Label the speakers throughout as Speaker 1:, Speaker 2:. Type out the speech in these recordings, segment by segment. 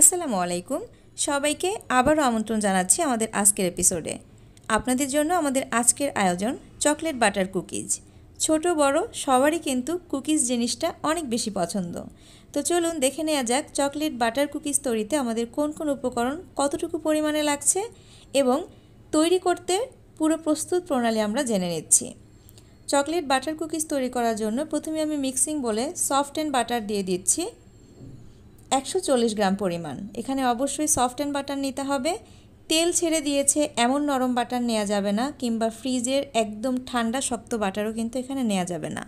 Speaker 1: আসসালামু আলাইকুম সবাইকে আবারও আমন্ত্রণ জানাচ্ছি আমাদের আজকের এপিসোডে আপনাদের জন্য আমাদের আজকের আয়োজন চকলেট বাটার কুকিজ ছোট বড় সবারই কিন্তু কুকিজ জিনিসটা অনেক বেশি পছন্দ তো চলুন দেখে নেওয়া যাক চকলেট বাটার কুকিজ তৈরিতে আমাদের কোন কোন উপকরণ কতটুকু পরিমাণে লাগছে এবং তৈরি করতে পুরো প্রস্তুত প্রণালী আমরা জেনে নিচ্ছি চকলেট বাটার কুকিজ তৈরি করার জন্য প্রথমে আমি মিক্সিং বলে সফট অ্যান্ড বাটার দিয়ে দিচ্ছি একশো গ্রাম পরিমাণ এখানে অবশ্যই সফট অ্যান্ড বাটার নিতে হবে তেল ছেড়ে দিয়েছে এমন নরম বাটার নেওয়া যাবে না কিংবা ফ্রিজের একদম ঠান্ডা শক্ত বাটারও কিন্তু এখানে নেওয়া যাবে না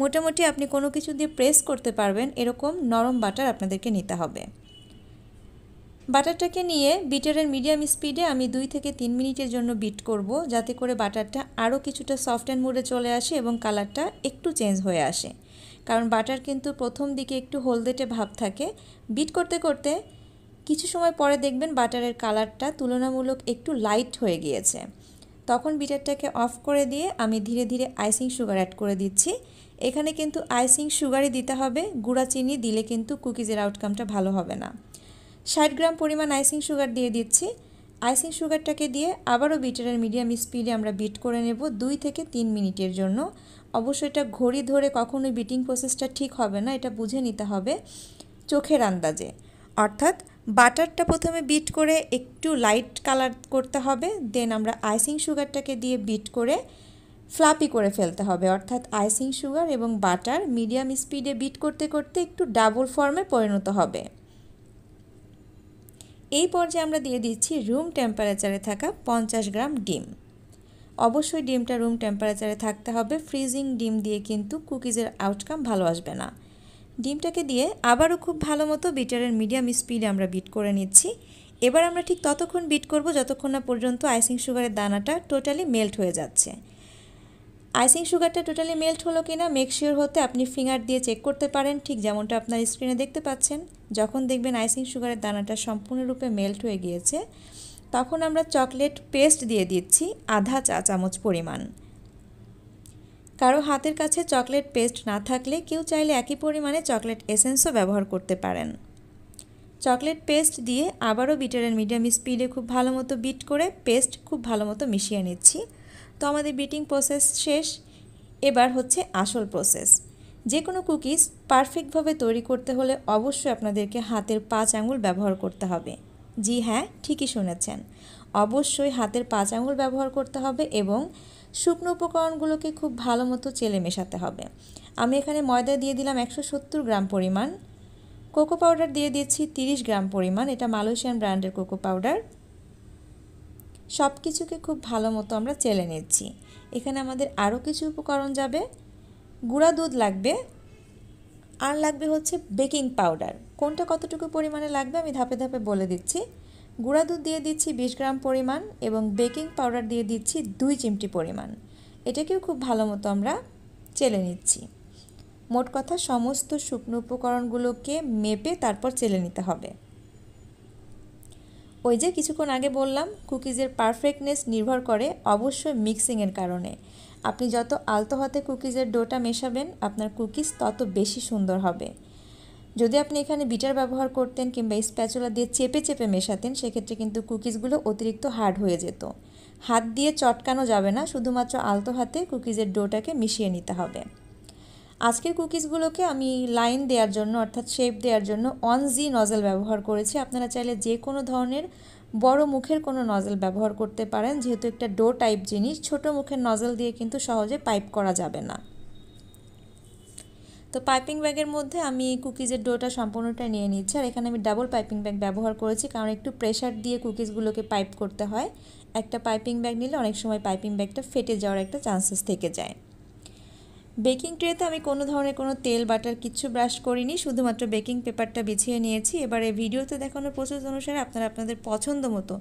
Speaker 1: মোটামুটি আপনি কোনো কিছু দিয়ে প্রেস করতে পারবেন এরকম নরম বাটার আপনাদেরকে নিতে হবে বাটারটাকে নিয়ে বিটারের মিডিয়াম স্পিডে আমি দুই থেকে তিন মিনিটের জন্য বিট করব যাতে করে বাটারটা আরও কিছুটা সফট অ্যান্ড মোড়ে চলে আসে এবং কালারটা একটু চেঞ্জ হয়ে আসে কারণ বাটার কিন্তু প্রথম দিকে একটু হলদেটে ভাব থাকে বিট করতে করতে কিছু সময় পরে দেখবেন বাটারের কালারটা তুলনামূলক একটু লাইট হয়ে গিয়েছে তখন বিটারটাকে অফ করে দিয়ে আমি ধীরে ধীরে আইসিং সুগার অ্যাড করে দিচ্ছি এখানে কিন্তু আইসিং সুগারই দিতে হবে গুঁড়া চিনি দিলে কিন্তু কুকিজের আউটকামটা ভালো হবে না ষাট গ্রাম পরিমাণ আইসিং সুগার দিয়ে দিচ্ছি আইসিং সুগারটাকে দিয়ে আবারও বিটারের মিডিয়াম স্পিডে আমরা বিট করে নেব দুই থেকে তিন মিনিটের জন্য অবশ্যই এটা ঘড়ি ধরে কখনোই বিটিং প্রসেসটা ঠিক হবে না এটা বুঝে নিতে হবে চোখের আন্দাজে অর্থাৎ বাটারটা প্রথমে বিট করে একটু লাইট কালার করতে হবে দেন আমরা আইসিং সুগারটাকে দিয়ে বিট করে ফ্লাপি করে ফেলতে হবে অর্থাৎ আইসিং সুগার এবং বাটার মিডিয়াম স্পিডে বিট করতে করতে একটু ডাবল ফর্মে পরিণত হবে এই পর্যায়ে আমরা দিয়ে দিচ্ছি রুম টেম্পারেচারে থাকা পঞ্চাশ গ্রাম ডিম অবশ্যই ডিমটা রুম টেম্পারেচারে থাকতে হবে ফ্রিজিং ডিম দিয়ে কিন্তু কুকিজের আউটকাম ভালো আসবে না ডিমটাকে দিয়ে আবারও খুব ভালো মতো বিটারের মিডিয়াম স্পিডে আমরা বিট করে নিচ্ছি এবার আমরা ঠিক ততক্ষণ বিট করব যতক্ষণ না পর্যন্ত আইসিং সুগারের দানাটা টোটালি মেল্ট হয়ে যাচ্ছে আইসিং সুগারটা টোটালি মেল্ট হলো কিনা মেকশিওর হতে আপনি ফিঙ্গার দিয়ে চেক করতে পারেন ঠিক যেমনটা আপনার স্ক্রিনে দেখতে পাচ্ছেন যখন দেখবেন আইসিং সুগারের দানাটা সম্পূর্ণরূপে মেল্ট হয়ে গিয়েছে তখন আমরা চকলেট পেস্ট দিয়ে দিচ্ছি আধা চা চামচ পরিমাণ কারো হাতের কাছে চকলেট পেস্ট না থাকলে কেউ চাইলে একই পরিমাণে চকলেট এসেন্সও ব্যবহার করতে পারেন চকলেট পেস্ট দিয়ে আবারও বিটারের মিডিয়াম স্পিডে খুব ভালো মতো বিট করে পেস্ট খুব ভালো মতো মিশিয়ে নিচ্ছি তো আমাদের বিটিং প্রসেস শেষ এবার হচ্ছে আসল প্রসেস যে কোনো কুকিজ পারফেক্টভাবে তৈরি করতে হলে অবশ্যই আপনাদেরকে হাতের পাঁচ আঙুল ব্যবহার করতে হবে জি হ্যাঁ ঠিকই শুনেছেন অবশ্যই হাতের পাঁচ আঙুল ব্যবহার করতে হবে এবং শুকনো উপকরণগুলোকে খুব ভালো মতো চেলে মেশাতে হবে আমি এখানে ময়দা দিয়ে দিলাম একশো সত্তর গ্রাম পরিমাণ কোকো পাউডার দিয়ে দিয়েছি তিরিশ গ্রাম পরিমাণ এটা মালয়েশিয়ান ব্র্যান্ডের কোকো পাউডার সব কিছুকে খুব ভালো মতো আমরা চেলে নিচ্ছি এখানে আমাদের আরও কিছু উপকরণ যাবে গুঁড়া দুধ লাগবে আর লাগবে হচ্ছে বেকিং পাউডার কোনটা কতটুকু পরিমাণে লাগবে আমি ধাপে ধাপে বলে দিচ্ছি গুঁড়া দুধ দিয়ে দিচ্ছি বিশ গ্রাম পরিমাণ এবং বেকিং পাউডার দিয়ে দিচ্ছি দুই চিমটি পরিমাণ এটাকেও খুব ভালো মতো আমরা চেলে নিচ্ছি মোট কথা সমস্ত শুকনো উপকরণগুলোকে মেপে তারপর চেলে নিতে হবে ওই যে কিছুক্ষণ আগে বললাম কুকিজের পারফেক্টনেস নির্ভর করে অবশ্যই মিক্সিংয়ের কারণে আপনি যত আলতো হাতে কুকিজের ডোটা মেশাবেন আপনার কুকিজ তত বেশি সুন্দর হবে যদি আপনি এখানে বিটার ব্যবহার করতেন কিংবা স্প্যাচুলা দিয়ে চেপে চেপে মেশাতেন সেক্ষেত্রে কিন্তু কুকিজগুলো অতিরিক্ত হার্ড হয়ে যেত হাত দিয়ে চটকানো যাবে না শুধুমাত্র আলতো হাতে কুকিজের ডোটাকে মিশিয়ে নিতে হবে আজকের কুকিজগুলোকে আমি লাইন দেওয়ার জন্য অর্থাৎ শেপ দেওয়ার জন্য অনজি নজেল ব্যবহার করেছি আপনারা চাইলে যে কোনো ধরনের বড় মুখের কোনো নজেল ব্যবহার করতে পারেন যেহেতু একটা ডো টাইপ জিনিস ছোট মুখের নজেল দিয়ে কিন্তু সহজে পাইপ করা যাবে না তো পাইপিং ব্যাগের মধ্যে আমি কুকিজের ডোটা সম্পূর্ণটা নিয়ে নিচ্ছি আর এখানে আমি ডাবল পাইপিং ব্যাগ ব্যবহার করেছি কারণ একটু প্রেশার দিয়ে কুকিজগুলোকে পাইপ করতে হয় একটা পাইপিং ব্যাগ নিলে অনেক সময় পাইপিং ব্যাগটা ফেটে যাওয়ার একটা চান্সেস থেকে যায় বেকিং ট্রেতে আমি কোনো ধরনের কোনো তেল বাটার কিচ্ছু ব্রাশ করিনি শুধুমাত্র বেকিং পেপারটা বিছিয়ে নিয়েছি এবারে ভিডিওতে দেখানোর প্রসেস অনুসারে আপনারা আপনাদের পছন্দ মতো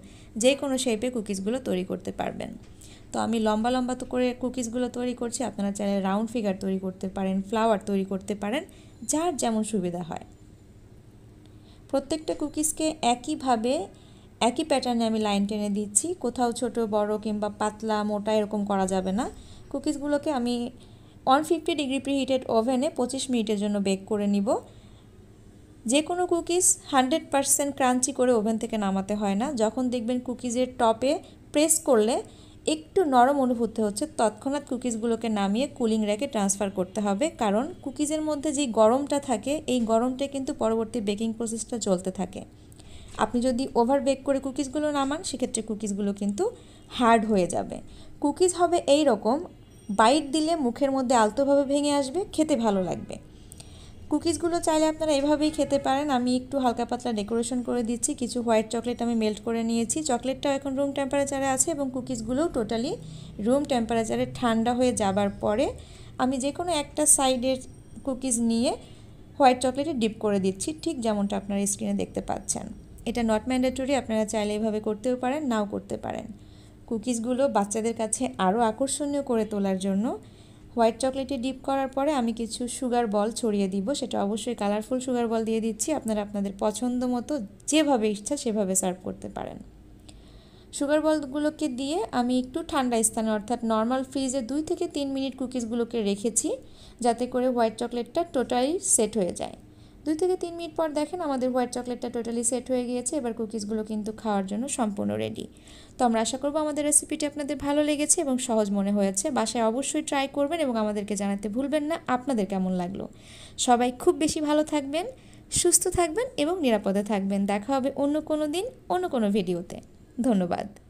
Speaker 1: যে কোনো শেপে কুকিজগুলো তৈরি করতে পারবেন তো আমি লম্বা লম্বা তো করে কুকিজগুলো তৈরি করছি আপনারা চাইলে রাউন্ড ফিগার তৈরি করতে পারেন ফ্লাওয়ার তৈরি করতে পারেন যার যেমন সুবিধা হয় প্রত্যেকটা কুকিজকে একইভাবে একই প্যাটার্নে আমি লাইন টেনে দিচ্ছি কোথাও ছোট বড় কিংবা পাতলা মোটা এরকম করা যাবে না কুকিজগুলোকে আমি ওয়ান ফিফটি ডিগ্রি প্রিহিটেড ওভেনে পঁচিশ মিনিটের জন্য বেক করে নিব যে কোনো কুকিজ হান্ড্রেড পারসেন্ট ক্রাঞ্চি করে ওভেন থেকে নামাতে হয় না যখন দেখবেন কুকিজের টপে প্রেস করলে একটু নরম অনুভূতি হচ্ছে তৎক্ষণাৎ কুকিজগুলোকে নামিয়ে কুলিং র্যাকে ট্রান্সফার করতে হবে কারণ কুকিজের মধ্যে যে গরমটা থাকে এই গরমটা কিন্তু পরবর্তী বেকিং প্রসেসটা চলতে থাকে আপনি যদি ওভার বেক করে কুকিজগুলো নামান সেক্ষেত্রে কুকিজগুলো কিন্তু হার্ড হয়ে যাবে কুকিজ হবে এই রকম বাইট দিলে মুখের মধ্যে আলতোভাবে ভেঙে আসবে খেতে ভালো লাগবে কুকিজগুলো চাইলে আপনারা এভাবেই খেতে পারেন আমি একটু হালকা পাতলা ডেকোরেশন করে দিচ্ছি কিছু হোয়াইট চকলেট আমি মেল্ট করে নিয়েছি চকলেটটাও এখন রুম টেম্পারেচারে আছে এবং কুকিজগুলোও টোটালি রুম টেম্পারেচারে ঠান্ডা হয়ে যাবার পরে আমি যে কোনো একটা সাইডের কুকিজ নিয়ে হোয়াইট চকলেটে ডিপ করে দিচ্ছি ঠিক যেমনটা আপনারা স্ক্রিনে দেখতে পাচ্ছেন এটা নট ম্যান্ডেটরি আপনারা চাইলে এভাবে করতেও পারেন নাও করতে পারেন কুকিজগুলো বাচ্চাদের কাছে আরও আকর্ষণীয় করে তোলার জন্য হোয়াইট চকলেটে ডিপ করার পরে আমি কিছু সুগার বল ছড়িয়ে দিব সেটা অবশ্যই কালারফুল সুগার বল দিয়ে দিচ্ছি আপনারা আপনাদের পছন্দ মতো যেভাবে ইচ্ছা সেভাবে সার্ভ করতে পারেন সুগার বলগুলোকে দিয়ে আমি একটু ঠান্ডা স্থানে অর্থাৎ নর্মাল ফ্রিজে দুই থেকে তিন মিনিট কুকিজগুলোকে রেখেছি যাতে করে হোয়াইট চকলেটটা টোটালি সেট হয়ে যায় দুই থেকে তিন মিনিট পর দেখেন আমাদের হোয়াইট চকলেটটা টোটালি সেট হয়ে গিয়েছে এবার কুকিজগুলো কিন্তু খাওয়ার জন্য সম্পূর্ণ রেডি তো আমরা আশা করবো আমাদের রেসিপিটি আপনাদের ভালো লেগেছে এবং সহজ মনে হয়েছে বাসায় অবশ্যই ট্রাই করবেন এবং আমাদেরকে জানাতে ভুলবেন না আপনাদের কেমন লাগলো সবাই খুব বেশি ভালো থাকবেন সুস্থ থাকবেন এবং নিরাপদে থাকবেন দেখা হবে অন্য কোনো দিন অন্য কোনো ভিডিওতে ধন্যবাদ